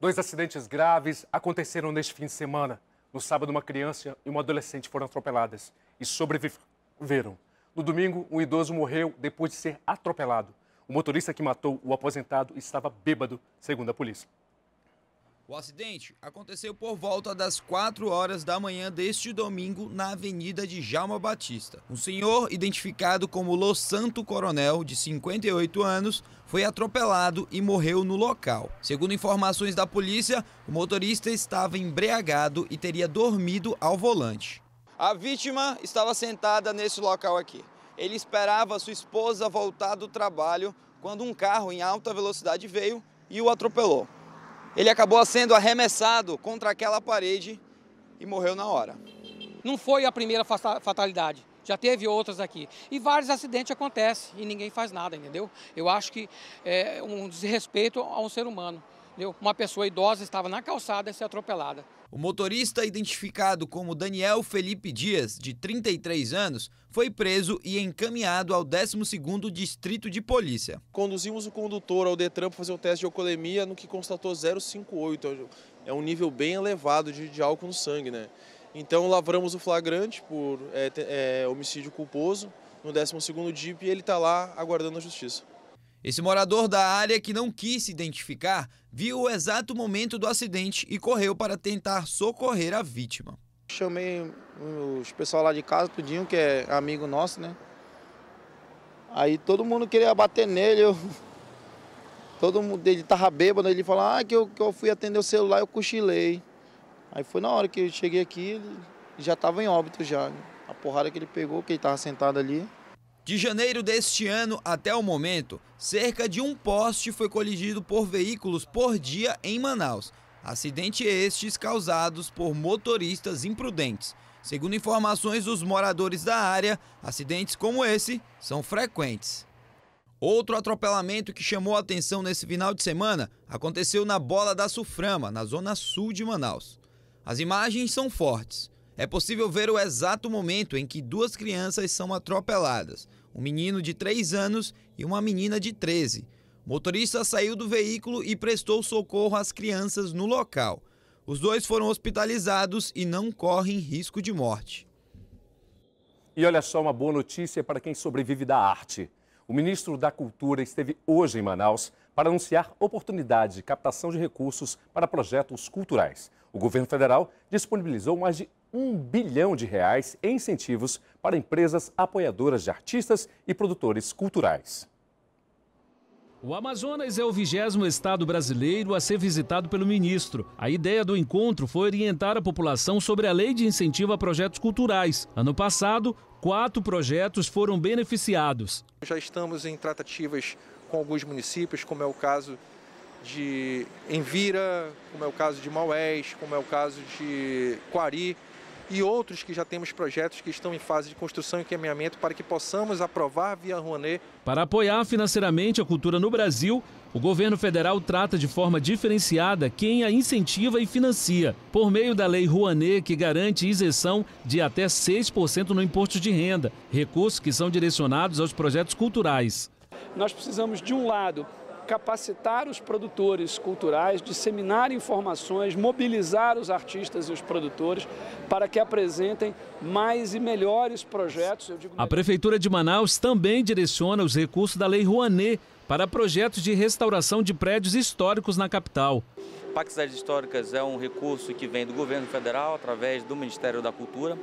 Dois acidentes graves aconteceram neste fim de semana. No sábado, uma criança e uma adolescente foram atropeladas e sobreviveram. No domingo, um idoso morreu depois de ser atropelado. O motorista que matou o aposentado estava bêbado, segundo a polícia. O acidente aconteceu por volta das 4 horas da manhã deste domingo na Avenida de Jalma Batista. Um senhor, identificado como Lo Santo Coronel, de 58 anos, foi atropelado e morreu no local. Segundo informações da polícia, o motorista estava embriagado e teria dormido ao volante. A vítima estava sentada nesse local aqui. Ele esperava sua esposa voltar do trabalho quando um carro em alta velocidade veio e o atropelou ele acabou sendo arremessado contra aquela parede e morreu na hora. Não foi a primeira fatalidade. Já teve outras aqui. E vários acidentes acontecem e ninguém faz nada, entendeu? Eu acho que é um desrespeito a um ser humano. Uma pessoa idosa estava na calçada e se atropelada. O motorista, identificado como Daniel Felipe Dias, de 33 anos, foi preso e encaminhado ao 12º Distrito de Polícia. Conduzimos o condutor ao Detran para fazer o teste de alcoolemia, no que constatou 0,58. É, é um nível bem elevado de, de, álcool no sangue, né? Então lavramos o flagrante por é, é, homicídio culposo no 12º DIP e ele está lá aguardando a justiça. Esse morador da área que não quis se identificar viu o exato momento do acidente e correu para tentar socorrer a vítima. Chamei os pessoal lá de casa, tudinho, que é amigo nosso, né? Aí todo mundo queria bater nele, eu... todo mundo, ele tava bêbado, ele falou, ah, que eu, que eu fui atender o celular, eu cochilei. Aí foi na hora que eu cheguei aqui, ele já estava em óbito já. Né? A porrada que ele pegou, que ele estava sentado ali. De janeiro deste ano até o momento, cerca de um poste foi colidido por veículos por dia em Manaus. Acidente estes causados por motoristas imprudentes. Segundo informações dos moradores da área, acidentes como esse são frequentes. Outro atropelamento que chamou a atenção nesse final de semana aconteceu na Bola da Suframa, na zona sul de Manaus. As imagens são fortes. É possível ver o exato momento em que duas crianças são atropeladas, um menino de 3 anos e uma menina de 13. O motorista saiu do veículo e prestou socorro às crianças no local. Os dois foram hospitalizados e não correm risco de morte. E olha só uma boa notícia para quem sobrevive da arte. O ministro da Cultura esteve hoje em Manaus para anunciar oportunidade de captação de recursos para projetos culturais. O governo federal disponibilizou mais de um bilhão de reais em incentivos para empresas apoiadoras de artistas e produtores culturais. O Amazonas é o vigésimo estado brasileiro a ser visitado pelo ministro. A ideia do encontro foi orientar a população sobre a lei de incentivo a projetos culturais. Ano passado, quatro projetos foram beneficiados. Já estamos em tratativas com alguns municípios, como é o caso de Envira, como é o caso de Maués, como é o caso de Quari e outros que já temos projetos que estão em fase de construção e encaminhamento para que possamos aprovar via Rouanet. Para apoiar financeiramente a cultura no Brasil, o governo federal trata de forma diferenciada quem a incentiva e financia, por meio da Lei Rouanet, que garante isenção de até 6% no imposto de renda, recursos que são direcionados aos projetos culturais. Nós precisamos, de um lado, capacitar os produtores culturais, disseminar informações, mobilizar os artistas e os produtores para que apresentem mais e melhores projetos. Digo... A Prefeitura de Manaus também direciona os recursos da Lei Rouanet para projetos de restauração de prédios históricos na capital. O Cidades Históricas é um recurso que vem do governo federal através do Ministério da Cultura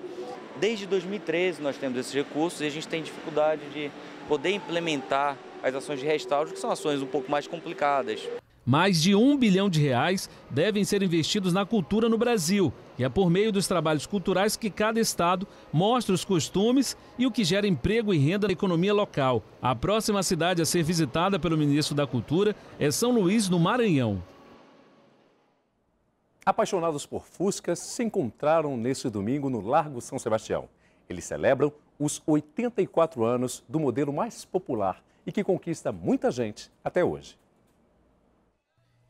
Desde 2013 nós temos esses recursos e a gente tem dificuldade de poder implementar as ações de restauro, que são ações um pouco mais complicadas. Mais de um bilhão de reais devem ser investidos na cultura no Brasil. E é por meio dos trabalhos culturais que cada estado mostra os costumes e o que gera emprego e renda na economia local. A próxima cidade a ser visitada pelo ministro da Cultura é São Luís, no Maranhão. Apaixonados por Fuscas, se encontraram neste domingo no Largo São Sebastião. Eles celebram os 84 anos do modelo mais popular e que conquista muita gente até hoje.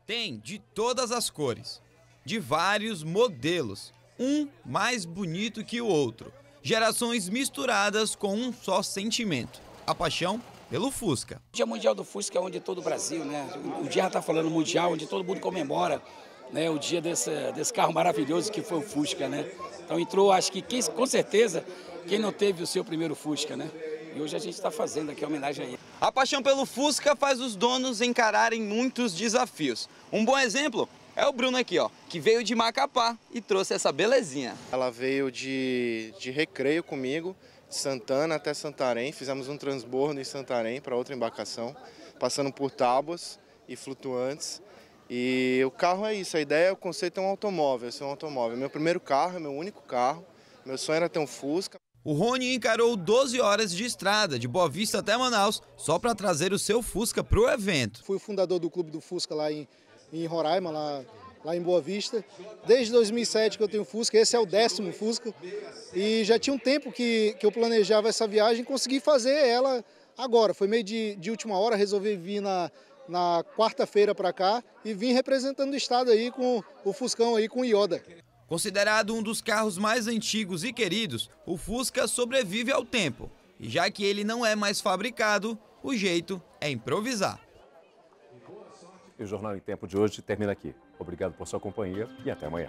Tem de todas as cores, de vários modelos, um mais bonito que o outro. Gerações misturadas com um só sentimento: a paixão pelo Fusca. O Dia Mundial do Fusca é onde todo o Brasil, né? O dia está falando mundial, onde todo mundo comemora né, o dia desse, desse carro maravilhoso que foi o Fusca, né? Então entrou, acho que quem, com certeza, quem não teve o seu primeiro Fusca, né? E hoje a gente está fazendo aqui a homenagem a ele. A paixão pelo Fusca faz os donos encararem muitos desafios. Um bom exemplo é o Bruno aqui, ó, que veio de Macapá e trouxe essa belezinha. Ela veio de, de recreio comigo, de Santana até Santarém. Fizemos um transbordo em Santarém para outra embarcação, passando por tábuas e flutuantes. E o carro é isso, a ideia, o conceito é um automóvel, ser é um automóvel. Meu primeiro carro, é meu único carro, meu sonho era ter um Fusca. O Rony encarou 12 horas de estrada, de Boa Vista até Manaus, só para trazer o seu Fusca para o evento. Fui o fundador do clube do Fusca lá em, em Roraima, lá, lá em Boa Vista. Desde 2007 que eu tenho Fusca, esse é o décimo Fusca. E já tinha um tempo que, que eu planejava essa viagem, consegui fazer ela agora. Foi meio de, de última hora, resolvi vir na, na quarta-feira para cá e vim representando o estado aí com o Fuscão aí com o Ioda. Considerado um dos carros mais antigos e queridos, o Fusca sobrevive ao tempo. E já que ele não é mais fabricado, o jeito é improvisar. E o Jornal em Tempo de hoje termina aqui. Obrigado por sua companhia e até amanhã.